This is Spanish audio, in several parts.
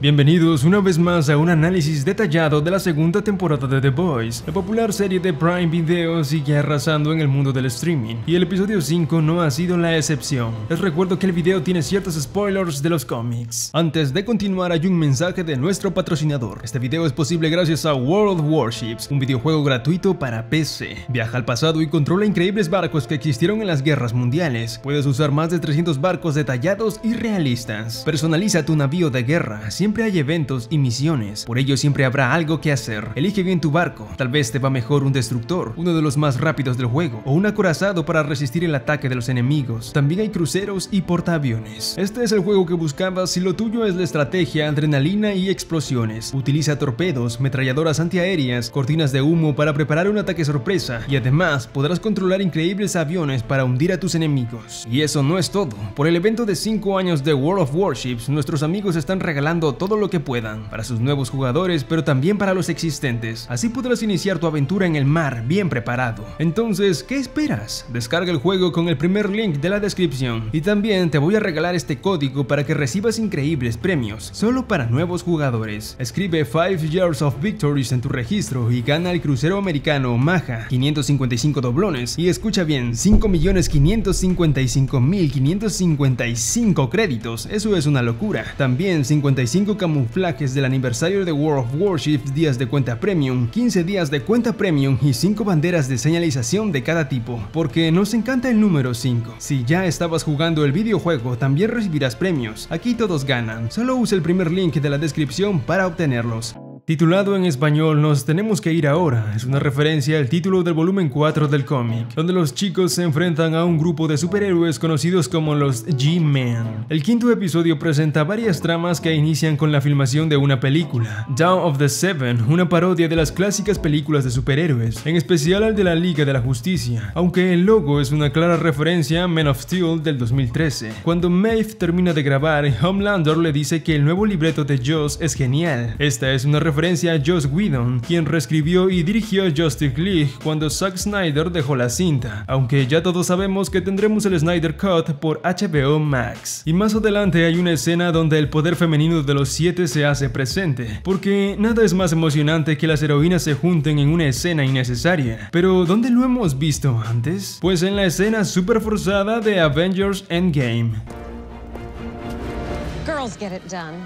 Bienvenidos una vez más a un análisis detallado de la segunda temporada de The Boys, la popular serie de Prime Video sigue arrasando en el mundo del streaming, y el episodio 5 no ha sido la excepción. Les recuerdo que el video tiene ciertos spoilers de los cómics. Antes de continuar hay un mensaje de nuestro patrocinador. Este video es posible gracias a World Warships, un videojuego gratuito para PC. Viaja al pasado y controla increíbles barcos que existieron en las guerras mundiales. Puedes usar más de 300 barcos detallados y realistas. Personaliza tu navío de guerra, Siempre hay eventos y misiones, por ello siempre habrá algo que hacer. Elige bien tu barco, tal vez te va mejor un destructor, uno de los más rápidos del juego, o un acorazado para resistir el ataque de los enemigos. También hay cruceros y portaaviones. Este es el juego que buscabas si lo tuyo es la estrategia, adrenalina y explosiones. Utiliza torpedos, metralladoras antiaéreas, cortinas de humo para preparar un ataque sorpresa, y además podrás controlar increíbles aviones para hundir a tus enemigos. Y eso no es todo, por el evento de 5 años de World of Warships, nuestros amigos están regalando todo lo que puedan para sus nuevos jugadores, pero también para los existentes. Así podrás iniciar tu aventura en el mar bien preparado. Entonces, ¿qué esperas? Descarga el juego con el primer link de la descripción y también te voy a regalar este código para que recibas increíbles premios, solo para nuevos jugadores. Escribe 5 Years of Victories en tu registro y gana el crucero americano Maja 555 doblones y escucha bien, 5.555.555 créditos, eso es una locura. También 55 camuflajes del aniversario de World of Warships, días de cuenta premium, 15 días de cuenta premium y 5 banderas de señalización de cada tipo, porque nos encanta el número 5. Si ya estabas jugando el videojuego, también recibirás premios, aquí todos ganan, solo usa el primer link de la descripción para obtenerlos. Titulado en español Nos tenemos que ir ahora, es una referencia al título del volumen 4 del cómic, donde los chicos se enfrentan a un grupo de superhéroes conocidos como los G-Men. El quinto episodio presenta varias tramas que inician con la filmación de una película, Down of the Seven, una parodia de las clásicas películas de superhéroes, en especial al de la Liga de la Justicia, aunque el logo es una clara referencia a Men of Steel del 2013. Cuando Maeve termina de grabar, Homelander le dice que el nuevo libreto de Joss es genial. Esta es una referencia referencia a Joss Whedon, quien reescribió y dirigió Justice League cuando Zack Snyder dejó la cinta, aunque ya todos sabemos que tendremos el Snyder Cut por HBO Max. Y más adelante hay una escena donde el poder femenino de los siete se hace presente, porque nada es más emocionante que las heroínas se junten en una escena innecesaria. Pero ¿dónde lo hemos visto antes? Pues en la escena super forzada de Avengers Endgame. Girls get it done.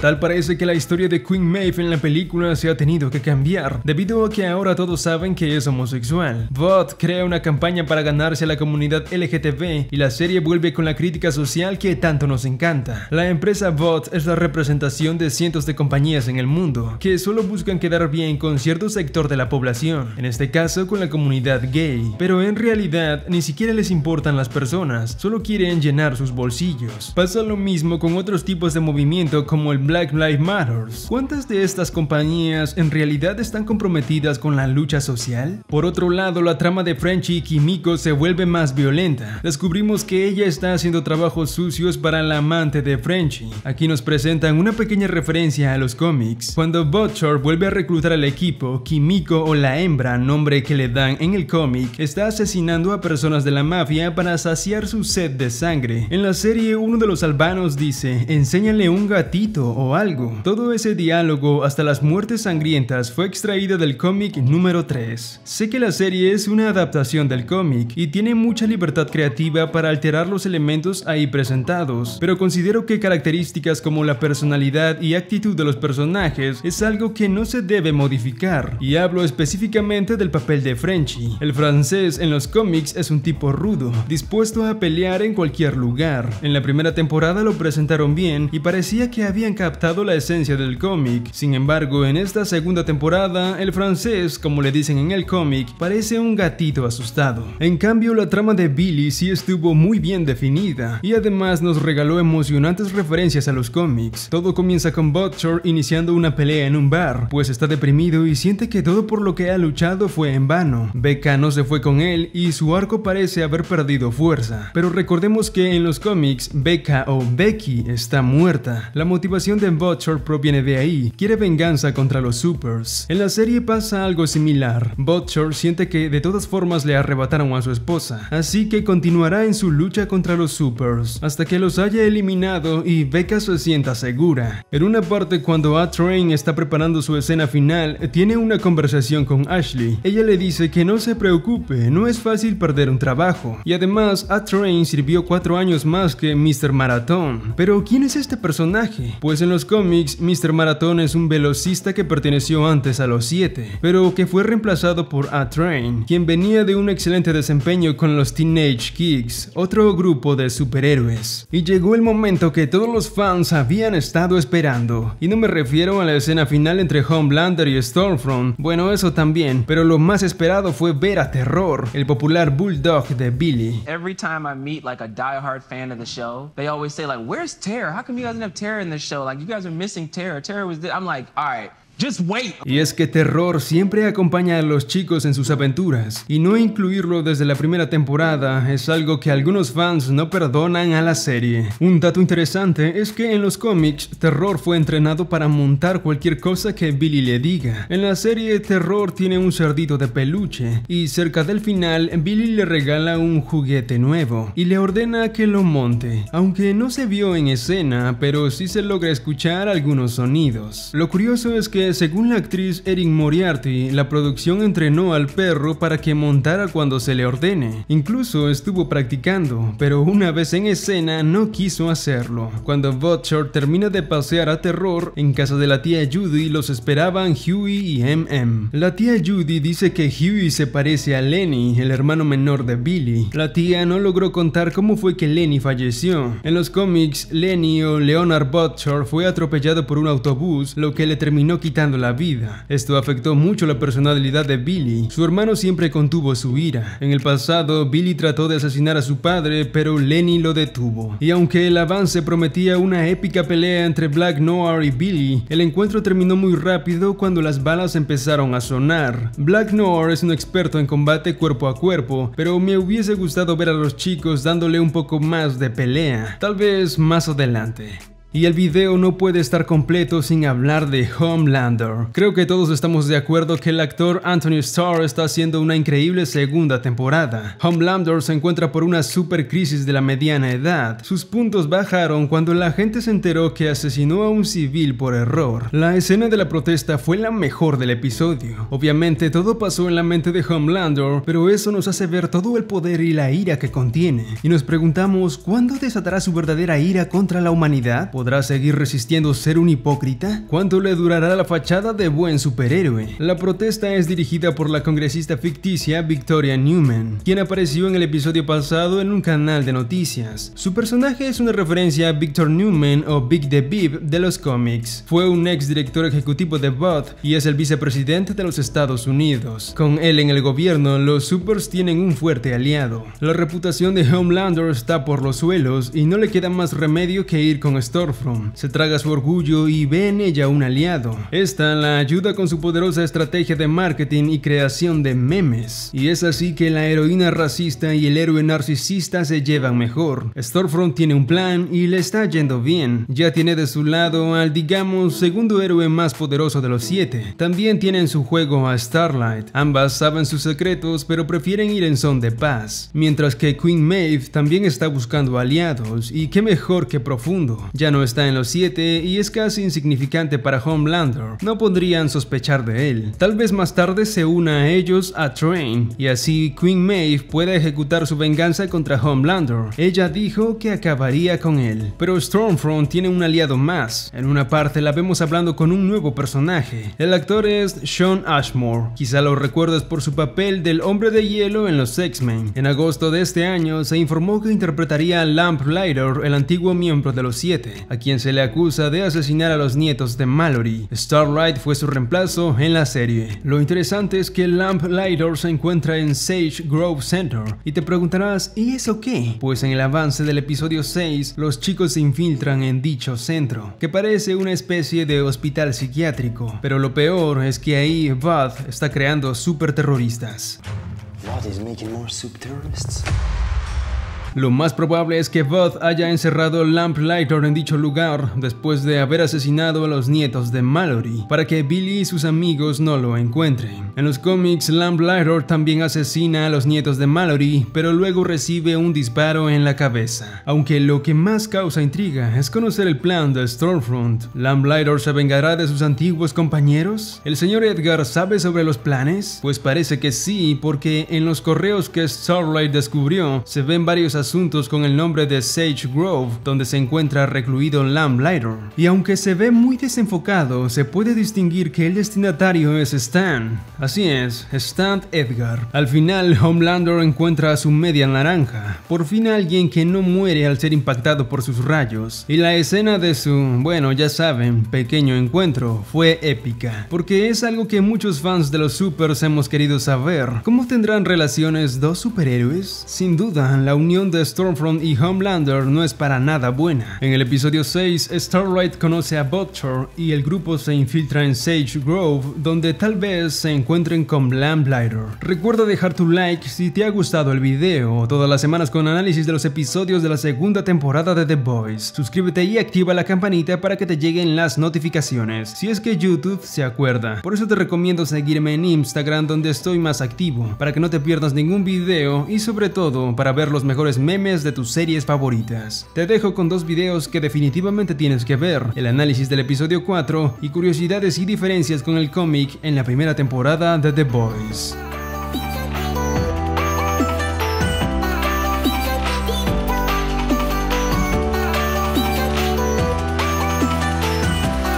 Tal parece que la historia de Queen Maeve en la película se ha tenido que cambiar, debido a que ahora todos saben que es homosexual. Bot crea una campaña para ganarse a la comunidad LGTB y la serie vuelve con la crítica social que tanto nos encanta. La empresa Bot es la representación de cientos de compañías en el mundo, que solo buscan quedar bien con cierto sector de la población, en este caso con la comunidad gay. Pero en realidad ni siquiera les importan las personas, solo quieren llenar sus bolsillos. Pasa lo mismo con otros tipos de movimiento como el Black Lives Matter. ¿Cuántas de estas compañías en realidad están comprometidas con la lucha social? Por otro lado, la trama de Frenchy y Kimiko se vuelve más violenta. Descubrimos que ella está haciendo trabajos sucios para la amante de Frenchy. Aquí nos presentan una pequeña referencia a los cómics. Cuando Butcher vuelve a reclutar al equipo, Kimiko o la hembra, nombre que le dan en el cómic, está asesinando a personas de la mafia para saciar su sed de sangre. En la serie, uno de los albanos dice, enséñale un gatito o algo. Todo ese diálogo hasta las muertes sangrientas fue extraído del cómic número 3. Sé que la serie es una adaptación del cómic y tiene mucha libertad creativa para alterar los elementos ahí presentados, pero considero que características como la personalidad y actitud de los personajes es algo que no se debe modificar, y hablo específicamente del papel de Frenchy. El francés en los cómics es un tipo rudo, dispuesto a pelear en cualquier lugar. En la primera temporada lo presentaron bien y parecía que habían captado la esencia del cómic. Sin embargo, en esta segunda temporada, el francés, como le dicen en el cómic, parece un gatito asustado. En cambio, la trama de Billy sí estuvo muy bien definida y además nos regaló emocionantes referencias a los cómics. Todo comienza con Butcher iniciando una pelea en un bar, pues está deprimido y siente que todo por lo que ha luchado fue en vano. Becca no se fue con él y su arco parece haber perdido fuerza. Pero recordemos que en los cómics, Becca o Becky está muerta. La motivación de Butcher proviene de ahí, quiere venganza contra los Supers. En la serie pasa algo similar, Butcher siente que de todas formas le arrebataron a su esposa, así que continuará en su lucha contra los Supers, hasta que los haya eliminado y Becca se sienta segura. En una parte cuando A-Train está preparando su escena final, tiene una conversación con Ashley. Ella le dice que no se preocupe, no es fácil perder un trabajo. Y además, A-Train sirvió cuatro años más que Mr. Marathon. Pero, ¿quién es este personaje? Pues en los cómics, Mr. Maratón es un velocista que perteneció antes a los 7, pero que fue reemplazado por A-Train, quien venía de un excelente desempeño con los Teenage Kicks, otro grupo de superhéroes. Y llegó el momento que todos los fans habían estado esperando, y no me refiero a la escena final entre Homelander y Stormfront, bueno eso también, pero lo más esperado fue ver a Terror, el popular Bulldog de Billy. Every time I meet like a diehard fan of the show, they always say like, "Where's Terror? How come you guys have Terror in show?" like, you guys are missing Tara. Tara was. This. I'm like, all right, Y es que terror siempre acompaña a los chicos en sus aventuras, y no incluirlo desde la primera temporada es algo que algunos fans no perdonan a la serie. Un dato interesante es que en los cómics, Terror fue entrenado para montar cualquier cosa que Billy le diga. En la serie, Terror tiene un cerdito de peluche, y cerca del final, Billy le regala un juguete nuevo, y le ordena que lo monte, aunque no se vio en escena, pero sí se logra escuchar algunos sonidos. Lo curioso es que según la actriz Erin Moriarty, la producción entrenó al perro para que montara cuando se le ordene. Incluso estuvo practicando, pero una vez en escena no quiso hacerlo. Cuando Butcher termina de pasear a terror, en casa de la tía Judy los esperaban Huey y MM. La tía Judy dice que Huey se parece a Lenny, el hermano menor de Billy. La tía no logró contar cómo fue que Lenny falleció. En los cómics, Lenny o Leonard Butcher fue atropellado por un autobús, lo que le terminó quitando la vida. Esto afectó mucho la personalidad de Billy. Su hermano siempre contuvo su ira. En el pasado, Billy trató de asesinar a su padre, pero Lenny lo detuvo. Y aunque el avance prometía una épica pelea entre Black Noir y Billy, el encuentro terminó muy rápido cuando las balas empezaron a sonar. Black Noir es un experto en combate cuerpo a cuerpo, pero me hubiese gustado ver a los chicos dándole un poco más de pelea, tal vez más adelante. Y el video no puede estar completo sin hablar de Homelander. Creo que todos estamos de acuerdo que el actor Anthony Starr está haciendo una increíble segunda temporada. Homelander se encuentra por una super crisis de la mediana edad. Sus puntos bajaron cuando la gente se enteró que asesinó a un civil por error. La escena de la protesta fue la mejor del episodio. Obviamente todo pasó en la mente de Homelander, pero eso nos hace ver todo el poder y la ira que contiene. Y nos preguntamos, ¿cuándo desatará su verdadera ira contra la humanidad? ¿Podrá seguir resistiendo ser un hipócrita? ¿Cuánto le durará la fachada de buen superhéroe? La protesta es dirigida por la congresista ficticia Victoria Newman, quien apareció en el episodio pasado en un canal de noticias. Su personaje es una referencia a Victor Newman o Big the Bib de los cómics. Fue un ex director ejecutivo de BOT y es el vicepresidente de los Estados Unidos. Con él en el gobierno, los supers tienen un fuerte aliado. La reputación de Homelander está por los suelos y no le queda más remedio que ir con Storm se traga su orgullo y ve en ella un aliado. Esta la ayuda con su poderosa estrategia de marketing y creación de memes. Y es así que la heroína racista y el héroe narcisista se llevan mejor. Stormfront tiene un plan y le está yendo bien. Ya tiene de su lado al, digamos, segundo héroe más poderoso de los siete. También tiene en su juego a Starlight. Ambas saben sus secretos, pero prefieren ir en son de paz. Mientras que Queen Maeve también está buscando aliados, y qué mejor que profundo. Ya no está en los 7 y es casi insignificante para Homelander, no podrían sospechar de él. Tal vez más tarde se una a ellos a Train y así Queen Maeve pueda ejecutar su venganza contra Homelander. Ella dijo que acabaría con él, pero Stormfront tiene un aliado más. En una parte la vemos hablando con un nuevo personaje. El actor es Sean Ashmore, quizá lo recuerdes por su papel del hombre de hielo en los X-Men. En agosto de este año se informó que interpretaría a Lamp Lighter, el antiguo miembro de los Siete a quien se le acusa de asesinar a los nietos de Mallory. Starlight fue su reemplazo en la serie. Lo interesante es que Lamp Lighter se encuentra en Sage Grove Center y te preguntarás, ¿y eso qué? Pues en el avance del episodio 6, los chicos se infiltran en dicho centro, que parece una especie de hospital psiquiátrico, pero lo peor es que ahí Bath está creando superterroristas. terroristas. Lo más probable es que Bud haya encerrado Lamplighter en dicho lugar después de haber asesinado a los nietos de Mallory para que Billy y sus amigos no lo encuentren. En los cómics, Lamplighter también asesina a los nietos de Mallory, pero luego recibe un disparo en la cabeza. Aunque lo que más causa intriga es conocer el plan de Stormfront. ¿Lamplighter se vengará de sus antiguos compañeros? ¿El señor Edgar sabe sobre los planes? Pues parece que sí, porque en los correos que Starlight descubrió se ven varios asuntos asuntos con el nombre de Sage Grove, donde se encuentra recluido Lighter. Y aunque se ve muy desenfocado, se puede distinguir que el destinatario es Stan. Así es, Stan Edgar. Al final, Homelander encuentra a su media naranja, por fin alguien que no muere al ser impactado por sus rayos. Y la escena de su, bueno, ya saben, pequeño encuentro fue épica, porque es algo que muchos fans de los supers hemos querido saber. ¿Cómo tendrán relaciones dos superhéroes? Sin duda, la unión de Stormfront y Homelander no es para nada buena. En el episodio 6, Starlight conoce a Butcher y el grupo se infiltra en Sage Grove, donde tal vez se encuentren con Lamplighter. Recuerda dejar tu like si te ha gustado el video, todas las semanas con análisis de los episodios de la segunda temporada de The Boys. Suscríbete y activa la campanita para que te lleguen las notificaciones, si es que YouTube se acuerda. Por eso te recomiendo seguirme en Instagram donde estoy más activo, para que no te pierdas ningún video y sobre todo para ver los mejores memes de tus series favoritas. Te dejo con dos videos que definitivamente tienes que ver, el análisis del episodio 4 y curiosidades y diferencias con el cómic en la primera temporada de The Boys.